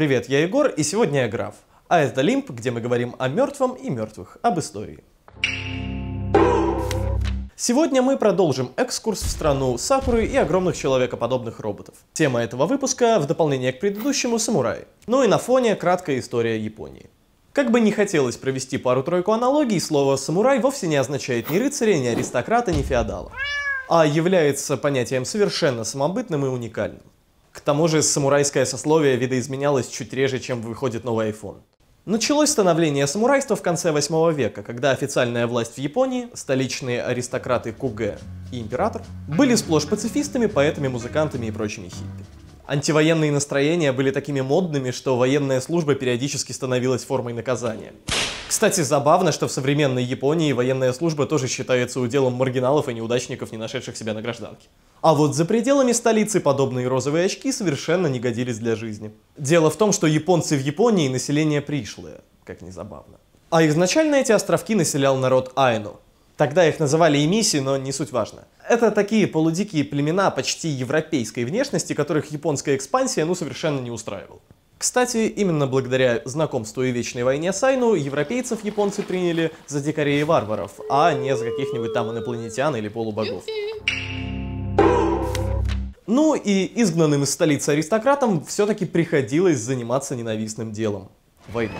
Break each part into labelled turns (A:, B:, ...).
A: Привет, я Егор, и сегодня я граф. А это Лимп, где мы говорим о мертвом и мертвых, об истории. Сегодня мы продолжим экскурс в страну Сакуры и огромных человекоподобных роботов. Тема этого выпуска в дополнение к предыдущему самураи. Ну и на фоне краткая история Японии. Как бы не хотелось провести пару-тройку аналогий, слово «самурай» вовсе не означает ни рыцаря, ни аристократа, ни феодала, а является понятием совершенно самобытным и уникальным. К тому же самурайское сословие видоизменялось чуть реже, чем выходит новый iPhone. Началось становление самурайства в конце 8 века, когда официальная власть в Японии, столичные аристократы Куге и император, были сплошь пацифистами, поэтами, музыкантами и прочими хиппи. Антивоенные настроения были такими модными, что военная служба периодически становилась формой наказания. Кстати, забавно, что в современной Японии военная служба тоже считается уделом маргиналов и неудачников, не нашедших себя на гражданке. А вот за пределами столицы подобные розовые очки совершенно не годились для жизни. Дело в том, что японцы в Японии население пришлое, как ни забавно. А изначально эти островки населял народ Айну. Тогда их называли эмиси, но не суть важно. Это такие полудикие племена почти европейской внешности, которых японская экспансия ну совершенно не устраивала. Кстати, именно благодаря знакомству и Вечной войне с Айну европейцев японцы приняли за дикарей варваров, а не за каких-нибудь там инопланетян или полубогов. Ну и изгнанным из столицы аристократам все-таки приходилось заниматься ненавистным делом – войной.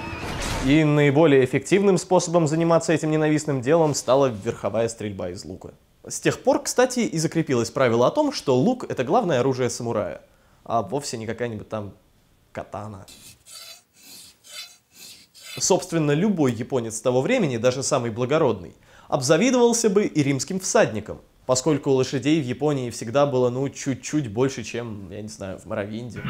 A: И наиболее эффективным способом заниматься этим ненавистным делом стала верховая стрельба из лука. С тех пор, кстати, и закрепилось правило о том, что лук — это главное оружие самурая, а вовсе не какая-нибудь там катана. Собственно, любой японец того времени, даже самый благородный, обзавидовался бы и римским всадником, поскольку лошадей в Японии всегда было, ну, чуть-чуть больше, чем, я не знаю, в Моровинде.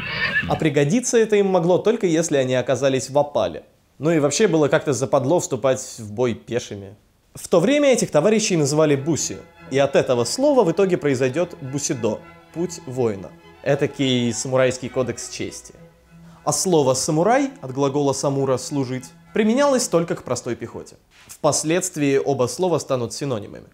A: А пригодиться это им могло только если они оказались в опале. Ну и вообще было как-то западло вступать в бой пешими. В то время этих товарищей называли буси, и от этого слова в итоге произойдет бусидо – путь воина. Этакий самурайский кодекс чести а слово «самурай» от глагола «самура» — «служить» применялось только к простой пехоте. Впоследствии оба слова станут синонимами.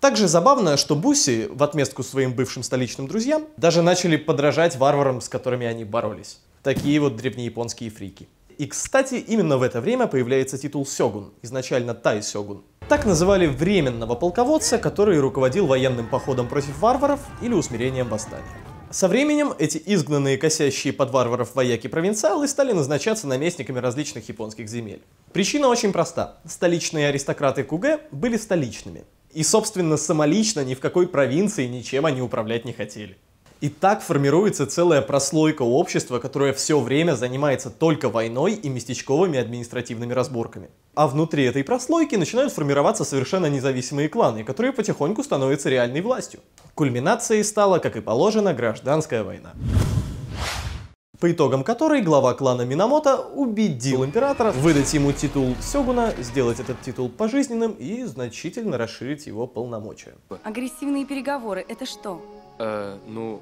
A: Также забавно, что буси, в отместку своим бывшим столичным друзьям, даже начали подражать варварам, с которыми они боролись. Такие вот древнеяпонские фрики. И, кстати, именно в это время появляется титул сёгун, изначально тай-сёгун. Так называли временного полководца, который руководил военным походом против варваров или усмирением восстания. Со временем эти изгнанные косящие под варваров вояки-провинциалы стали назначаться наместниками различных японских земель. Причина очень проста. Столичные аристократы Куге были столичными. И, собственно, самолично ни в какой провинции ничем они управлять не хотели. И так формируется целая прослойка общества, которое все время занимается только войной и местечковыми административными разборками. А внутри этой прослойки начинают формироваться совершенно независимые кланы, которые потихоньку становятся реальной властью. Кульминацией стала, как и положено, гражданская война по итогам которой глава клана Минамото убедил императора выдать ему титул Сёгуна, сделать этот титул пожизненным и значительно расширить его полномочия. Агрессивные переговоры — это что? Э, ну,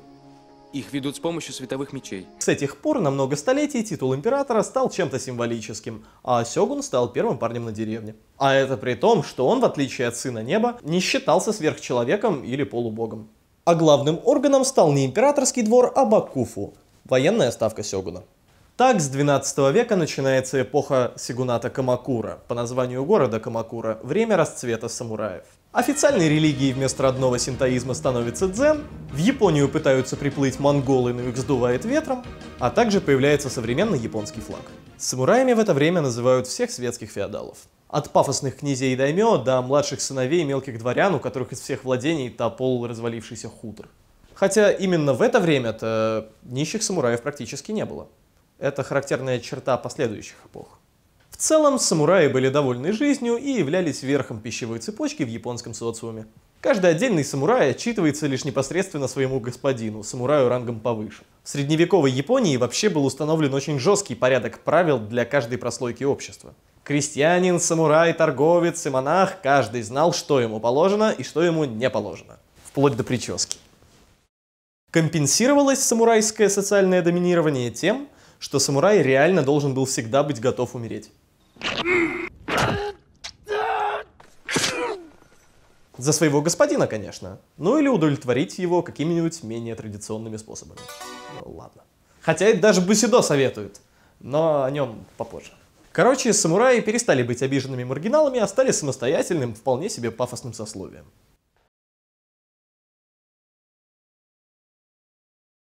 A: их ведут с помощью световых мечей. С этих пор на много столетий титул императора стал чем-то символическим, а Сёгун стал первым парнем на деревне. А это при том, что он, в отличие от сына неба, не считался сверхчеловеком или полубогом. А главным органом стал не императорский двор, а Бакуфу, военная ставка Сёгуна. Так, с 12 века начинается эпоха Сигуната Камакура, по названию города Камакура, время расцвета самураев. Официальной религией вместо родного синтоизма становится дзен, в Японию пытаются приплыть монголы, но их сдувает ветром, а также появляется современный японский флаг. Самураями в это время называют всех светских феодалов. От пафосных князей даймё до младших сыновей мелких дворян, у которых из всех владений топол развалившийся хутор. Хотя именно в это время-то нищих самураев практически не было. Это характерная черта последующих эпох. В целом, самураи были довольны жизнью и являлись верхом пищевой цепочки в японском социуме. Каждый отдельный самурай отчитывается лишь непосредственно своему господину, самураю рангом повыше. В средневековой Японии вообще был установлен очень жесткий порядок правил для каждой прослойки общества. Крестьянин, самурай, торговец и монах, каждый знал, что ему положено и что ему не положено. Вплоть до прически. Компенсировалось самурайское социальное доминирование тем, что самурай реально должен был всегда быть готов умереть. За своего господина, конечно. Ну или удовлетворить его какими-нибудь менее традиционными способами. Ну, ладно. Хотя это даже Бусидо советует, но о нем попозже. Короче, самураи перестали быть обиженными маргиналами, а стали самостоятельным, вполне себе пафосным сословием.